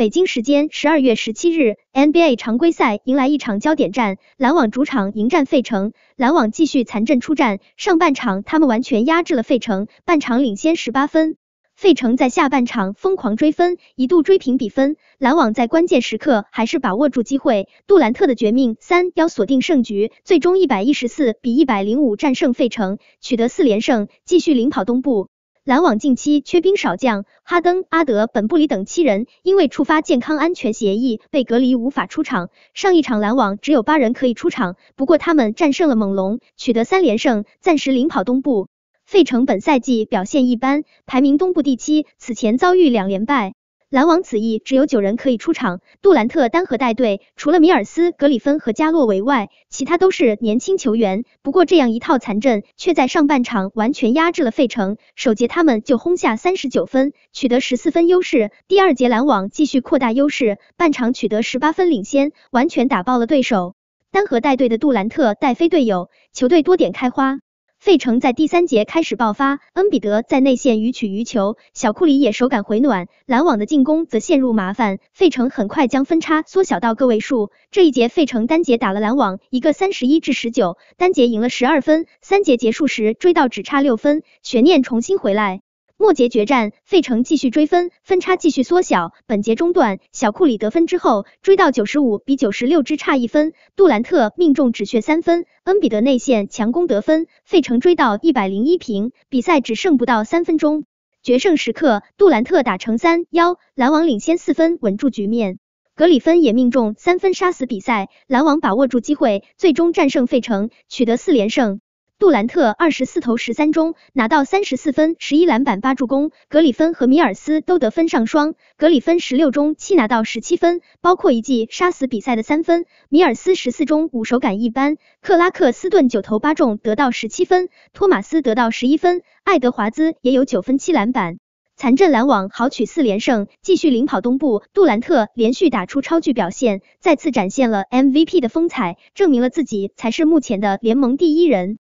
北京时间十二月十七日，NBA 常规赛迎来一场焦点战，篮网主场迎战费城。篮网继续残阵出战，上半场他们完全压制了费城，半场领先十八分。费城在下半场疯狂追分，一度追平比分。篮网在关键时刻还是把握住机会，杜兰特的绝命三幺锁定胜局，最终一百一十四比一百零五战胜费城，取得四连胜，继续领跑东部。篮网近期缺兵少将，哈登、阿德、本布里等七人因为触发健康安全协议被隔离无法出场。上一场篮网只有八人可以出场，不过他们战胜了猛龙，取得三连胜，暂时领跑东部。费城本赛季表现一般，排名东部第七，此前遭遇两连败。篮网此役只有九人可以出场，杜兰特单核带队，除了米尔斯、格里芬和加洛维外，其他都是年轻球员。不过这样一套残阵，却在上半场完全压制了费城。首节他们就轰下三十九分，取得十四分优势。第二节篮网继续扩大优势，半场取得十八分领先，完全打爆了对手。单核带队的杜兰特带飞队友，球队多点开花。费城在第三节开始爆发，恩比德在内线予取予求，小库里也手感回暖，篮网的进攻则陷入麻烦。费城很快将分差缩小到个位数。这一节费城单节打了篮网一个三十一至十九，单节赢了十二分。三节结束时追到只差六分，悬念重新回来。末节决战，费城继续追分，分差继续缩小。本节中段，小库里得分之后追到九十五比九十六，只差一分。杜兰特命中止血三分，恩比德内线强攻得分，费城追到一百零一平。比赛只剩不到三分钟，决胜时刻，杜兰特打成三幺，篮网领先四分，稳住局面。格里芬也命中三分杀死比赛，篮网把握住机会，最终战胜费城，取得四连胜。杜兰特二十四投十三中，拿到三十四分、十一篮板、八助攻。格里芬和米尔斯都得分上双，格里芬十六中七拿到十七分，包括一记杀死比赛的三分。米尔斯十四中五，手感一般。克拉克斯顿九投八中得到十七分，托马斯得到十一分，爱德华兹也有九分七篮板。残阵篮网豪取四连胜，继续领跑东部。杜兰特连续打出超巨表现，再次展现了 MVP 的风采，证明了自己才是目前的联盟第一人。